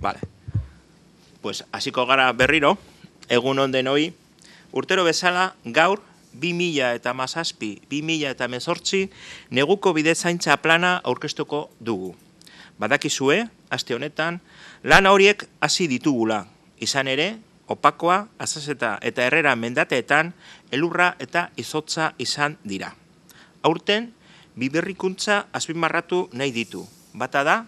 Vale. Pues hasiko gara berriro, egun onden denoi, urtero bezala gaur, 2000 eta mazazpi, 2000 eta mezortzi, neguko bidezaintza plana aurkestuko dugu. Badakizue, aste honetan, lan horiek hasi ditugula, izan ere, opakoa, azazeta eta herrera mendateetan, elurra eta izotza izan dira. Aurten, biberrikuntza azpimarratu nahi ditu. Bata da,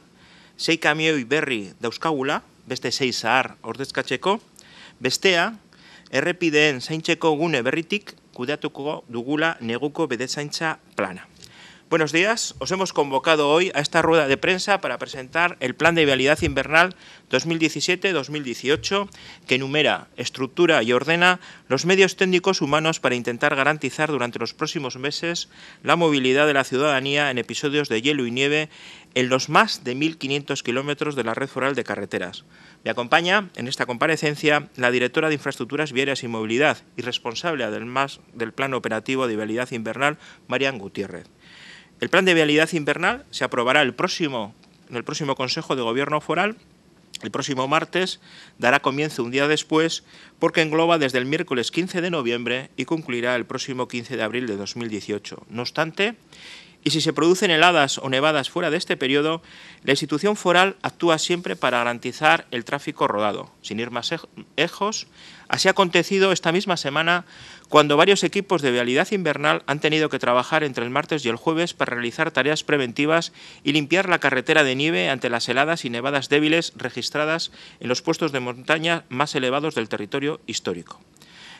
sei kamioi berri dauzkagula, beste sei zahar ordezkatzeko, bestea, errepideen zaintzeko gune berritik kudeatuko dugula neguko bedezaintza plana. Buenos días, os hemos convocado hoy a esta rueda de prensa para presentar el Plan de Vialidad Invernal 2017-2018, que enumera, estructura y ordena los medios técnicos humanos para intentar garantizar durante los próximos meses la movilidad de la ciudadanía en episodios de hielo y nieve en los más de 1.500 kilómetros de la red foral de carreteras. Me acompaña en esta comparecencia la directora de Infraestructuras Viarias y Movilidad y responsable del, del Plan Operativo de Vialidad Invernal, Marian Gutiérrez. El plan de vialidad invernal se aprobará el próximo, en el próximo Consejo de Gobierno Foral. El próximo martes dará comienzo un día después porque engloba desde el miércoles 15 de noviembre y concluirá el próximo 15 de abril de 2018. No obstante, y si se producen heladas o nevadas fuera de este periodo, la institución foral actúa siempre para garantizar el tráfico rodado. Sin ir más lejos, así ha acontecido esta misma semana cuando varios equipos de vialidad invernal han tenido que trabajar entre el martes y el jueves para realizar tareas preventivas y limpiar la carretera de nieve ante las heladas y nevadas débiles registradas en los puestos de montaña más elevados del territorio histórico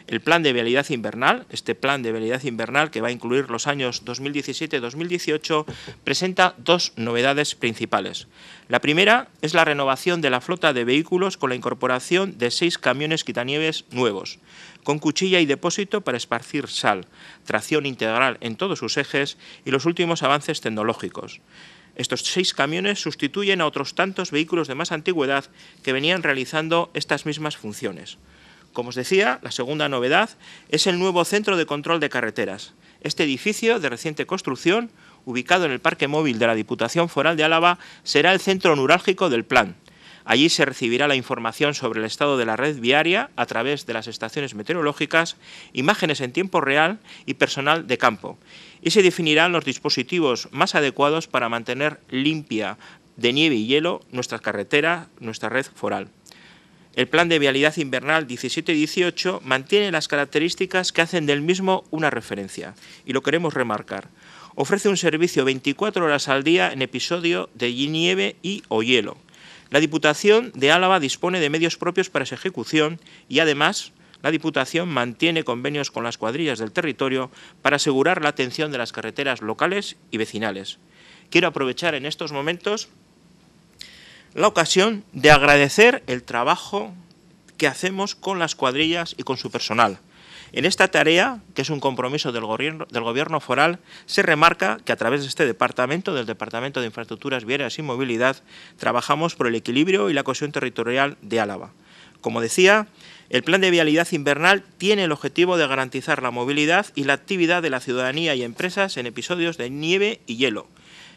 el plan de vialidad invernal, este plan de vialidad invernal que va a incluir los años 2017-2018, presenta dos novedades principales. La primera es la renovación de la flota de vehículos con la incorporación de seis camiones quitanieves nuevos, con cuchilla y depósito para esparcir sal, tracción integral en todos sus ejes y los últimos avances tecnológicos. Estos seis camiones sustituyen a otros tantos vehículos de más antigüedad que venían realizando estas mismas funciones. Como os decía, la segunda novedad es el nuevo Centro de Control de Carreteras. Este edificio de reciente construcción, ubicado en el Parque Móvil de la Diputación Foral de Álava, será el centro neurálgico del plan. Allí se recibirá la información sobre el estado de la red viaria a través de las estaciones meteorológicas, imágenes en tiempo real y personal de campo. Y se definirán los dispositivos más adecuados para mantener limpia de nieve y hielo nuestra carretera, nuestra red foral. El plan de vialidad invernal 17 18 mantiene las características que hacen del mismo una referencia, y lo queremos remarcar. Ofrece un servicio 24 horas al día en episodio de nieve y o hielo. La Diputación de Álava dispone de medios propios para su ejecución y, además, la Diputación mantiene convenios con las cuadrillas del territorio para asegurar la atención de las carreteras locales y vecinales. Quiero aprovechar en estos momentos la ocasión de agradecer el trabajo que hacemos con las cuadrillas y con su personal. En esta tarea, que es un compromiso del gobierno, foral, se remarca que a través de este departamento, del Departamento de Infraestructuras Vieras y Movilidad, trabajamos por el equilibrio y la cohesión territorial de Álava. Como decía, el Plan de Vialidad Invernal tiene el objetivo de garantizar la movilidad y la actividad de la ciudadanía y empresas en episodios de nieve y hielo,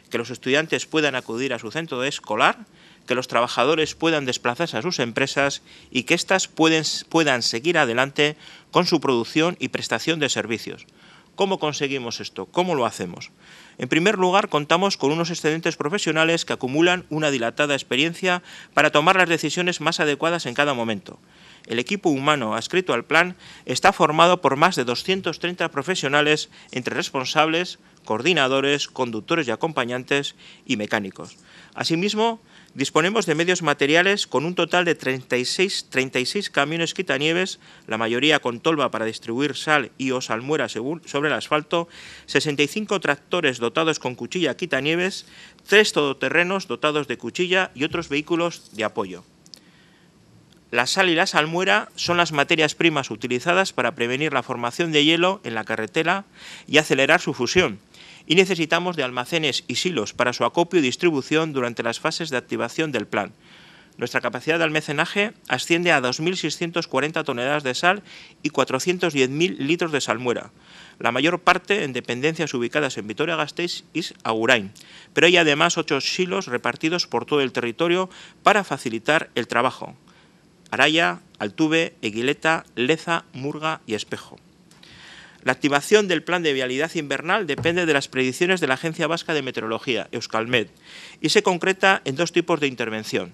que los estudiantes puedan acudir a su centro escolar, que los trabajadores puedan desplazarse a sus empresas y que éstas puedan seguir adelante con su producción y prestación de servicios. ¿Cómo conseguimos esto? ¿Cómo lo hacemos? En primer lugar, contamos con unos excedentes profesionales que acumulan una dilatada experiencia para tomar las decisiones más adecuadas en cada momento. El equipo humano adscrito al plan está formado por más de 230 profesionales entre responsables, coordinadores, conductores y acompañantes y mecánicos. Asimismo, Disponemos de medios materiales con un total de 36, 36 camiones quitanieves, la mayoría con tolva para distribuir sal y o salmuera sobre el asfalto, 65 tractores dotados con cuchilla quitanieves, tres todoterrenos dotados de cuchilla y otros vehículos de apoyo. La sal y la salmuera son las materias primas utilizadas para prevenir la formación de hielo en la carretera y acelerar su fusión y necesitamos de almacenes y silos para su acopio y distribución durante las fases de activación del plan. Nuestra capacidad de almacenaje asciende a 2.640 toneladas de sal y 410.000 litros de salmuera, la mayor parte en dependencias ubicadas en Vitoria-Gasteiz y Agurain, pero hay además ocho silos repartidos por todo el territorio para facilitar el trabajo. Araya, Altuve, Eguileta, Leza, Murga y Espejo. La activación del plan de vialidad invernal depende de las predicciones de la Agencia Vasca de Meteorología, Euskalmet, y se concreta en dos tipos de intervención.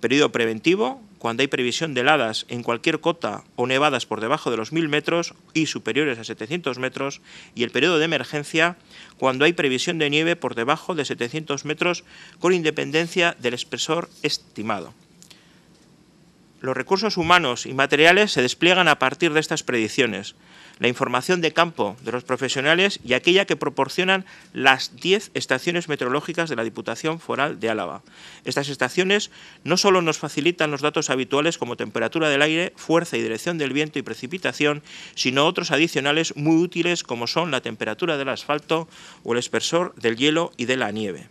Periodo preventivo, cuando hay previsión de heladas en cualquier cota o nevadas por debajo de los 1.000 metros y superiores a 700 metros, y el periodo de emergencia, cuando hay previsión de nieve por debajo de 700 metros con independencia del espesor estimado. Los recursos humanos y materiales se despliegan a partir de estas predicciones, la información de campo de los profesionales y aquella que proporcionan las 10 estaciones meteorológicas de la Diputación Foral de Álava. Estas estaciones no solo nos facilitan los datos habituales como temperatura del aire, fuerza y dirección del viento y precipitación, sino otros adicionales muy útiles como son la temperatura del asfalto o el espesor del hielo y de la nieve.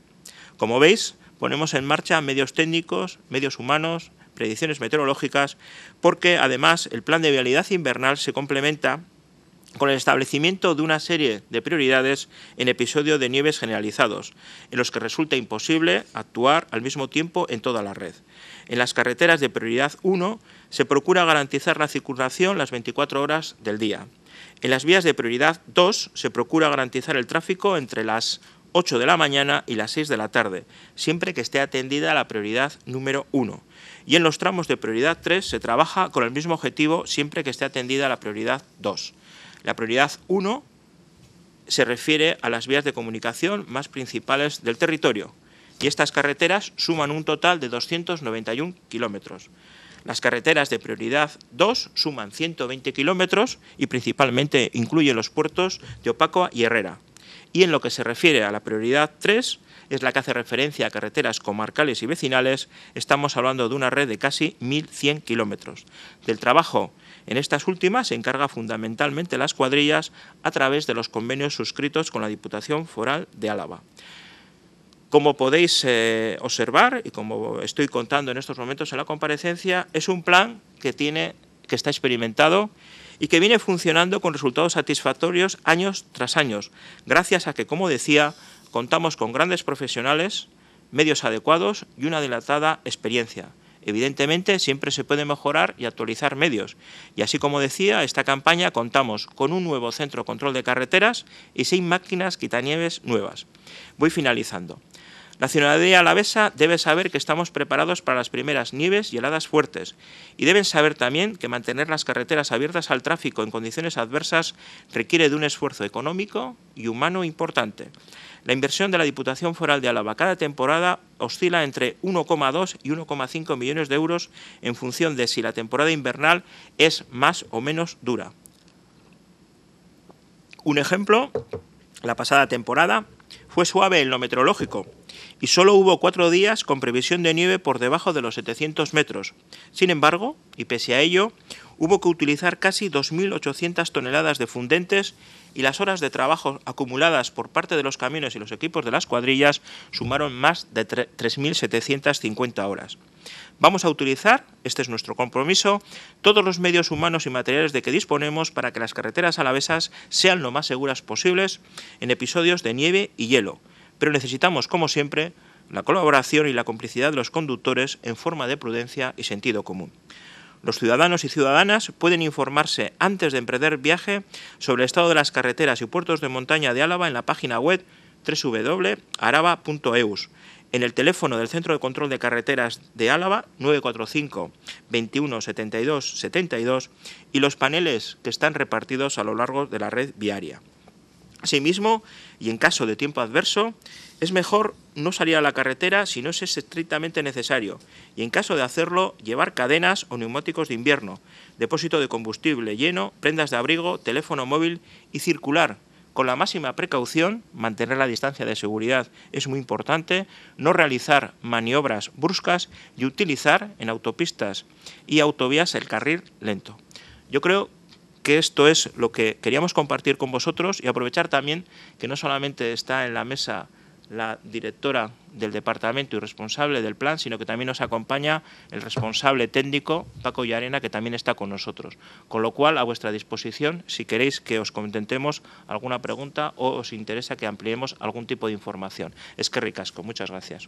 Como veis, ponemos en marcha medios técnicos, medios humanos, predicciones meteorológicas, porque además el plan de vialidad invernal se complementa con el establecimiento de una serie de prioridades en episodio de nieves generalizados, en los que resulta imposible actuar al mismo tiempo en toda la red. En las carreteras de prioridad 1 se procura garantizar la circulación las 24 horas del día. En las vías de prioridad 2 se procura garantizar el tráfico entre las 8 de la mañana y las 6 de la tarde, siempre que esté atendida la prioridad número 1 y en los tramos de prioridad 3 se trabaja con el mismo objetivo siempre que esté atendida la prioridad 2. La prioridad 1 se refiere a las vías de comunicación más principales del territorio y estas carreteras suman un total de 291 kilómetros. Las carreteras de prioridad 2 suman 120 kilómetros y principalmente incluyen los puertos de Opacoa y Herrera. Y en lo que se refiere a la prioridad 3, es la que hace referencia a carreteras comarcales y vecinales, estamos hablando de una red de casi 1.100 kilómetros. Del trabajo en estas últimas se encarga fundamentalmente las cuadrillas a través de los convenios suscritos con la Diputación Foral de Álava. Como podéis eh, observar y como estoy contando en estos momentos en la comparecencia, es un plan que, tiene, que está experimentado y que viene funcionando con resultados satisfactorios años tras años, gracias a que, como decía, contamos con grandes profesionales, medios adecuados y una dilatada experiencia. Evidentemente, siempre se puede mejorar y actualizar medios. Y así como decía, esta campaña contamos con un nuevo centro control de carreteras y seis máquinas quitanieves nuevas. Voy finalizando. La ciudadanía alavesa debe saber que estamos preparados para las primeras nieves y heladas fuertes y deben saber también que mantener las carreteras abiertas al tráfico en condiciones adversas requiere de un esfuerzo económico y humano importante. La inversión de la Diputación Foral de Álava cada temporada oscila entre 1,2 y 1,5 millones de euros en función de si la temporada invernal es más o menos dura. Un ejemplo, la pasada temporada fue suave en lo meteorológico, y solo hubo cuatro días con previsión de nieve por debajo de los 700 metros. Sin embargo, y pese a ello, hubo que utilizar casi 2.800 toneladas de fundentes y las horas de trabajo acumuladas por parte de los camiones y los equipos de las cuadrillas sumaron más de 3.750 horas. Vamos a utilizar, este es nuestro compromiso, todos los medios humanos y materiales de que disponemos para que las carreteras alavesas sean lo más seguras posibles en episodios de nieve y hielo, pero necesitamos, como siempre, la colaboración y la complicidad de los conductores en forma de prudencia y sentido común. Los ciudadanos y ciudadanas pueden informarse antes de emprender viaje sobre el estado de las carreteras y puertos de montaña de Álava en la página web www.araba.eus, en el teléfono del Centro de Control de Carreteras de Álava 945 21 72 72 y los paneles que están repartidos a lo largo de la red viaria. Asimismo, y en caso de tiempo adverso, es mejor no salir a la carretera si no es estrictamente necesario, y en caso de hacerlo, llevar cadenas o neumáticos de invierno, depósito de combustible lleno, prendas de abrigo, teléfono móvil y circular. Con la máxima precaución, mantener la distancia de seguridad es muy importante, no realizar maniobras bruscas y utilizar en autopistas y autovías el carril lento. Yo creo que esto es lo que queríamos compartir con vosotros y aprovechar también que no solamente está en la mesa la directora del departamento y responsable del plan, sino que también nos acompaña el responsable técnico, Paco Yarena, que también está con nosotros. Con lo cual, a vuestra disposición, si queréis que os contentemos alguna pregunta o os interesa que ampliemos algún tipo de información. Es que ricasco. Muchas gracias.